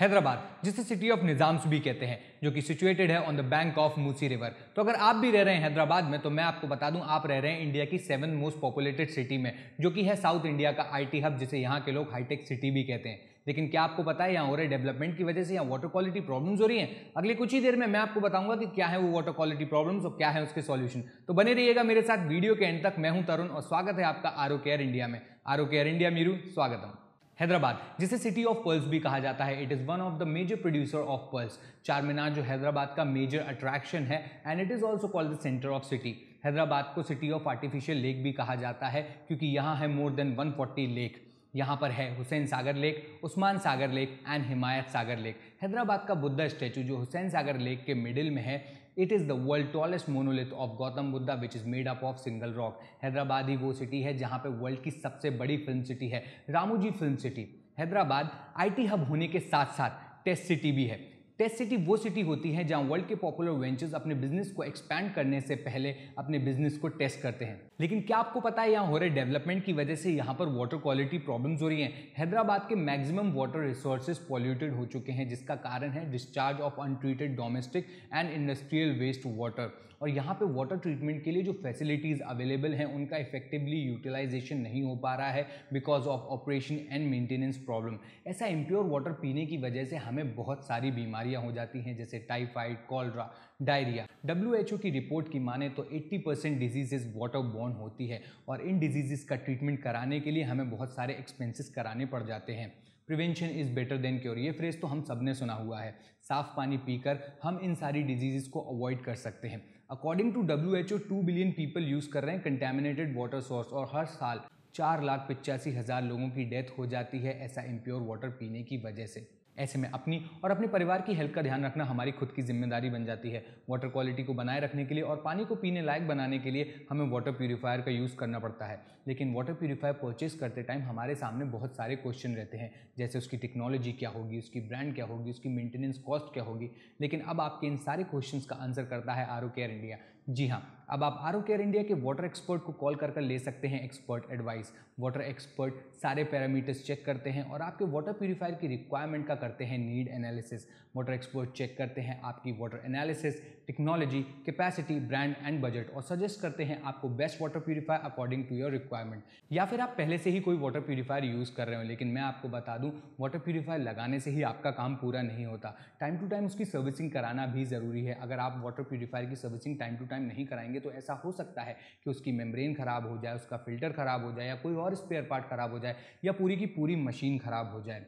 हैदराबाद जिसे city of Nizam's भी कहते हैं जो कि सिचुएटेड है on the bank of Musi river तो अगर आप भी रह रहे हैं हैदराबाद में तो मैं आपको बता दूं आप रह रहे हैं इंडिया की सेवन मोस्ट पॉपुलेटेड सिटी में जो कि है साउथ इंडिया का आईटी हब जिसे यहाँ के लोग हाईटेक सिटी भी कहते हैं लेकिन क्या आपको पता है यहाँ हो रहे डेवलपमेंट की वजह से यहाँ वाटर क्वालिटी प्रॉब्लम्स हो रही हैं अगले कुछ ही देर में मैं आपको बताऊंगा कि क्या है वो वाटर क्वालिटी प्रॉब्लम्स और क्या है उसके सॉल्यूशन तो बने रहिएगा मेरे साथ वीडियो के एंड तक मैं हूँ तरुण और स्वागत है आपका आर केयर इंडिया में आरो केयर इंडिया मीरू स्वागतम हैदराबाद जिसे सिटी ऑफ पर्ल्स भी कहा जाता है it is one of the major producer of pearls Charminar जो हैदराबाद का मेजर अट्रैक्शन है and it is also called the centre of city Hyderabad को सिटी ऑफ आर्टिफिशियल लेक भी कहा जाता है क्योंकि यहाँ है मोर देन 140 लेक यहाँ पर है Hussain Sagar lake Osman Sagar lake and Himayat Sagar lake Hyderabad का बुद्धा स्टैचू जो हुसैन सागर लेक के मिडिल में है it is the world tallest monolith of Gautam Buddha which is made up of single rock Hyderabad ही वो सिटी है जहाँ पे वर्ल्ड की सबसे बड़ी फिल्म सिटी है Ramoji film city Hyderabad IT hub होने के साथ साथ टेस्ट सिटी भी है टेस्ट सिटी वो सिटी होती है जहां वर्ल्ड के पॉपुलर वेंचर्स अपने बिजनेस को एक्सपैंड करने से पहले अपने बिजनेस को टेस्ट करते हैं लेकिन क्या आपको पता है यहाँ हो रहे डेवलपमेंट की वजह से यहाँ पर वाटर क्वालिटी प्रॉब्लम्स हो रही हैं हैदराबाद के मैक्सिमम वाटर रिसोर्सेज पॉल्यूटेड हो चुके हैं जिसका कारण है discharge of untreated domestic and industrial waste water और यहाँ पे वाटर ट्रीटमेंट के लिए जो फैसिलिटीज़ अवेलेबल हैं उनका इफेक्टिवली यूटिलाइजेशन नहीं हो पा रहा है because of operation and maintenance problem ऐसा इम्प्योर वाटर पीने की वजह से हमें बहुत सारी बीमारी बीमारियां हो जाती हैं जैसे टाइफाइड कॉलरा डायरिया डब्ल्यू की रिपोर्ट की माने तो 80 परसेंट डिजीजेज वाटर बॉर्न होती है और इन डिजीजेज का ट्रीटमेंट कराने के लिए हमें बहुत सारे एक्सपेंसेस कराने पड़ जाते हैं prevention is better than cure ये फ्रेज़ तो हम सब ने सुना हुआ है साफ पानी पीकर हम इन सारी डिजीज़ को अवॉइड कर सकते हैं according to W H O two billion people use कर रहे हैं कंटेमिनेटेड वाटर सोर्स और हर साल चार लाख पचासी हज़ार लोगों की डेथ हो जाती है ऐसा इम्प्योर वाटर पीने की वजह से ऐसे में अपनी और अपने परिवार की हेल्थ का ध्यान रखना हमारी खुद की जिम्मेदारी बन जाती है वाटर क्वालिटी को बनाए रखने के लिए और पानी को पीने लायक बनाने के लिए हमें वाटर प्योरीफायर का यूज़ करना पड़ता है लेकिन वाटर प्योरीफायर परचेज करते टाइम हमारे सामने बहुत सारे क्वेश्चन रहते हैं जैसे उसकी टेक्नोलॉजी क्या होगी उसकी ब्रांड क्या होगी उसकी मेंटेनेंस कॉस्ट क्या होगी लेकिन अब आपके इन सारे क्वेश्चन का आंसर करता है आर केयर इंडिया जी हाँ अब आप आर केयर इंडिया के वाटर एक्सपर्ट को कॉल कर कर ले सकते हैं एक्सपर्ट एडवाइस वाटर एक्सपर्ट सारे पैरामीटर्स चेक करते हैं और आपके वाटर प्योरीफायर की रिक्वायरमेंट का करते हैं need analysis water expert check करते हैं आपकी water analysis technology capacity brand and budget और सजेस्ट करते हैं आपको best water purifier according to your requirement या फिर आप पहले से ही कोई वाटर प्यूरीफायर यूज़ कर रहे हो लेकिन मैं आपको बता दूँ वाटर प्यूरीफायर लगाने से ही आपका काम पूरा नहीं होता टाइम टू टाइम उसकी सर्विसिंग कराना भी ज़रूरी है अगर आप वाटर प्यूरीफायर की servicing time to time time नहीं कराएंगे तो ऐसा हो सकता है कि उसकी मेम्ब्रेन ख़राब हो जाए उसका फिल्टर ख़राब हो जाए या कोई और स्पेयर पार्ट ख़राब हो जाए या पूरी की पूरी मशीन ख़राब हो जाए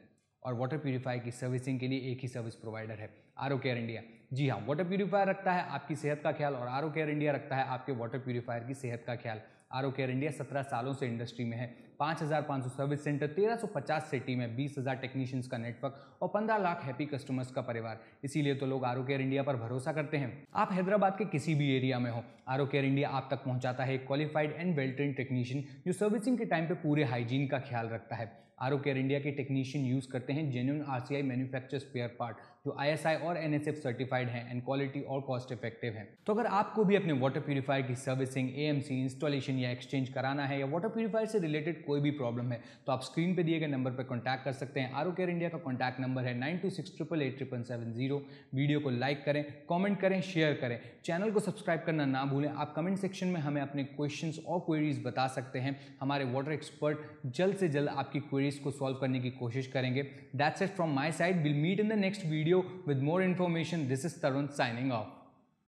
और वाटर प्योरीफायर की सर्विसिंग के लिए एक ही सर्विस प्रोवाइडर है आर केयर इंडिया जी हाँ वाटर प्योरीफायर रखता है आपकी सेहत का ख्याल और आर केयर इंडिया रखता है आपके वाटर प्योरीफायर की सेहत का ख्याल आर केयर इंडिया सत्रह सालों से इंडस्ट्री में है 5,500 सर्विस सेंटर 1350 सिटी में 20,000 टेक्नीशियंस का नेटवर्क और 15 लाख हैप्पी कस्टमर्स का परिवार इसीलिए तो लोग आरो केयर इंडिया पर भरोसा करते हैं आप हैदराबाद के किसी भी एरिया में हो आरो केयर इंडिया आप तक पहुंचाता है एक qualified and well train technician जो सर्विसिंग के टाइम पर पूरे हाइजीन का ख्याल रखता है आरो केयर इंडिया के टेक्नीशियन यूज करते हैं genuine R I manufacture spare part जो आई और एफ सर्टिफाइड हैं एंड क्वालिटी और कॉस्ट इफेक्टिव है तो अगर आपको भी अपने वाटर प्यूरिफायर की सर्विसिंग एएमसी इंस्टॉलेशन या एक्सचेंज कराना है या वाटर प्यूरिफायर से रिलेटेड कोई भी प्रॉब्लम है तो आप स्क्रीन पर दिए गए नंबर पर कॉन्टैक्ट कर सकते हैं आरो केयर इंडिया का कॉन्टैक्ट नंबर है nine two six triple eight triple seven zero video को लाइक करें कॉमेंट करें शेयर करें चैनल को सब्सक्राइब करना ना भूलें आप कमेंट सेक्शन में हमें अपने क्वेश्चन और क्वेरीज बता सकते हैं हमारे वाटर एक्सपर्ट जल्द से जल्द आपकी क्वेरीज को सॉल्व करने की कोशिश करेंगे that's it from my side will meet in the next video with more information this is Tarun signing of